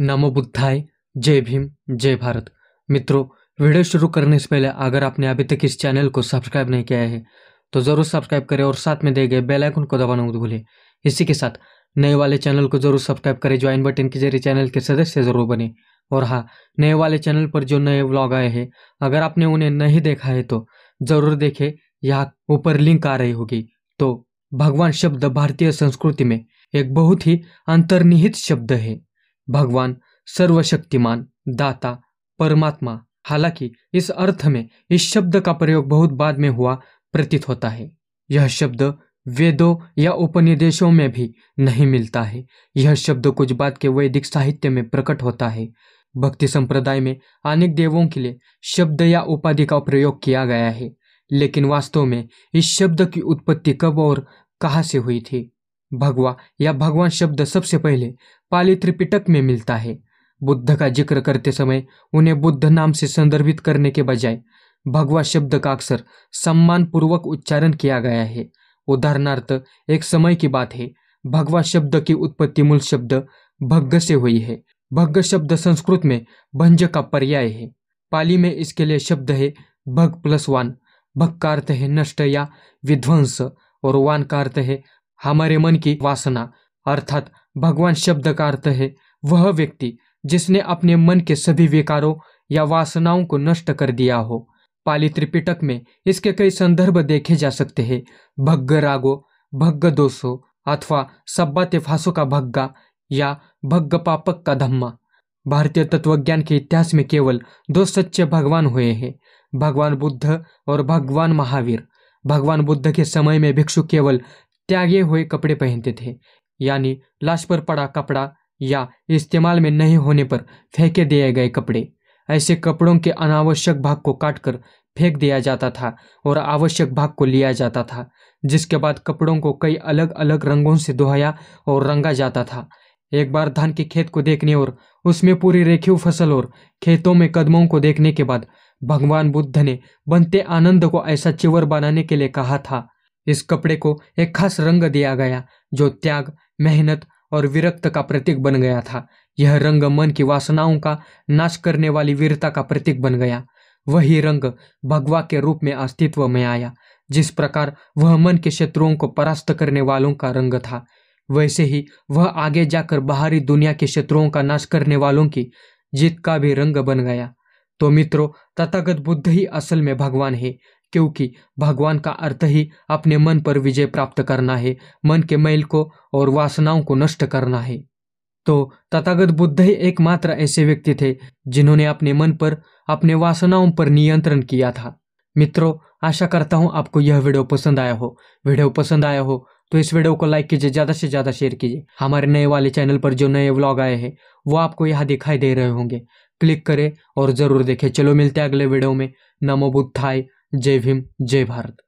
नमो बुद्धाय जय भीम जय भारत मित्रों वीडियो शुरू करने से पहले अगर आपने अभी तक इस चैनल को सब्सक्राइब नहीं किया है तो ज़रूर सब्सक्राइब करें और साथ में दिए गए बेल आइकन को दबाना मत भूलें इसी के साथ नए वाले चैनल को जरूर सब्सक्राइब करें ज्वाइन बटन के जरिए चैनल के सदस्य जरूर बने और हाँ नए वाले चैनल पर जो नए व्लॉग आए हैं अगर आपने उन्हें नहीं देखा है तो ज़रूर देखें यहाँ ऊपर लिंक आ रही होगी तो भगवान शब्द भारतीय संस्कृति में एक बहुत ही अंतर्निहित शब्द है भगवान सर्वशक्तिमान दाता परमात्मा हालांकि इस अर्थ में इस शब्द का प्रयोग बहुत बाद में हुआ प्रतीत होता है यह शब्द वेदों या उपनिदेशों में भी नहीं मिलता है यह शब्द कुछ बात के वैदिक साहित्य में प्रकट होता है भक्ति संप्रदाय में अनेक देवों के लिए शब्द या उपाधि का प्रयोग किया गया है लेकिन वास्तव में इस शब्द की उत्पत्ति कब और कहाँ से हुई थी भगवा या भगवान शब्द सबसे पहले पाली त्रिपिटक में मिलता है बुद्ध का जिक्र करते समय उन्हें बुद्ध नाम से संदर्भित करने के बजाय भगवा शब्द का अक्सर सम्मानपूर्वक उच्चारण किया गया है उदाहरणार्थ एक समय की बात है भगवा शब्द की उत्पत्ति मूल शब्द भग्ग से हुई है भग्ग शब्द संस्कृत में भंज का पर्याय है पाली में इसके लिए शब्द है भग प्लस वान भग का अर्थ है नष्ट या विध्वंस और वान का अर्थ है हमारे मन की वासना अर्थात भगवान शब्द का अर्थ है वह व्यक्ति जिसने अपने मन के सभी विकारों या वासनाओं को नष्ट कर दिया हो पाली त्रिपिटक में इसके कई संदर्भ देखे जा सकते हैं भग्ग रागो भग्ग दोषो अथवा सब्बाते फासो का भग्गा या भग्ग पापक का धम्मा भारतीय तत्वज्ञान के इतिहास में केवल दो सच्चे भगवान हुए हैं भगवान बुद्ध और भगवान महावीर भगवान बुद्ध के समय में भिक्षु केवल त्यागे हुए कपड़े पहनते थे यानी लाश पर पड़ा कपड़ा या इस्तेमाल में नहीं होने पर फेंके दिए गए कपड़े ऐसे कपड़ों के अनावश्यक भाग को काटकर फेंक दिया जाता था और आवश्यक भाग को लिया जाता था जिसके बाद कपड़ों को कई अलग अलग रंगों से दोहया और रंगा जाता था एक बार धान के खेत को देखने और उसमें पूरी रेखीव फसल और खेतों में कदमों को देखने के बाद भगवान बुद्ध ने बनते आनंद को ऐसा चिवर बनाने के लिए कहा था इस कपड़े को एक खास रंग दिया गया जो त्याग मेहनत और विरक्त का प्रतीक बन गया था यह रंग मन की वासनाओं का नाश करने वाली वीरता का प्रतीक बन गया वही रंग भगवा के रूप में अस्तित्व में आया जिस प्रकार वह मन के शत्रुओं को परास्त करने वालों का रंग था वैसे ही वह आगे जाकर बाहरी दुनिया के शत्रुओं का नाश करने वालों की जीत का भी रंग बन गया तो मित्रों तथागत बुद्ध ही असल में भगवान है क्योंकि भगवान का अर्थ ही अपने मन पर विजय प्राप्त करना है मन के मैल को और वासनाओं को नष्ट करना है तो तथागत बुद्ध ही एकमात्र ऐसे व्यक्ति थे जिन्होंने अपने मन पर अपने वासनाओं पर नियंत्रण किया था मित्रों आशा करता हूँ आपको यह वीडियो पसंद आया हो वीडियो पसंद आया हो तो इस वीडियो को लाइक कीजिए ज़्यादा से ज़्यादा शेयर कीजिए हमारे नए वाले चैनल पर जो नए व्लॉग आए हैं वो आपको यहाँ दिखाई दे रहे होंगे क्लिक करें और ज़रूर देखें चलो मिलते हैं अगले वीडियो में नमो बुद्धाय जय भीम जय भारत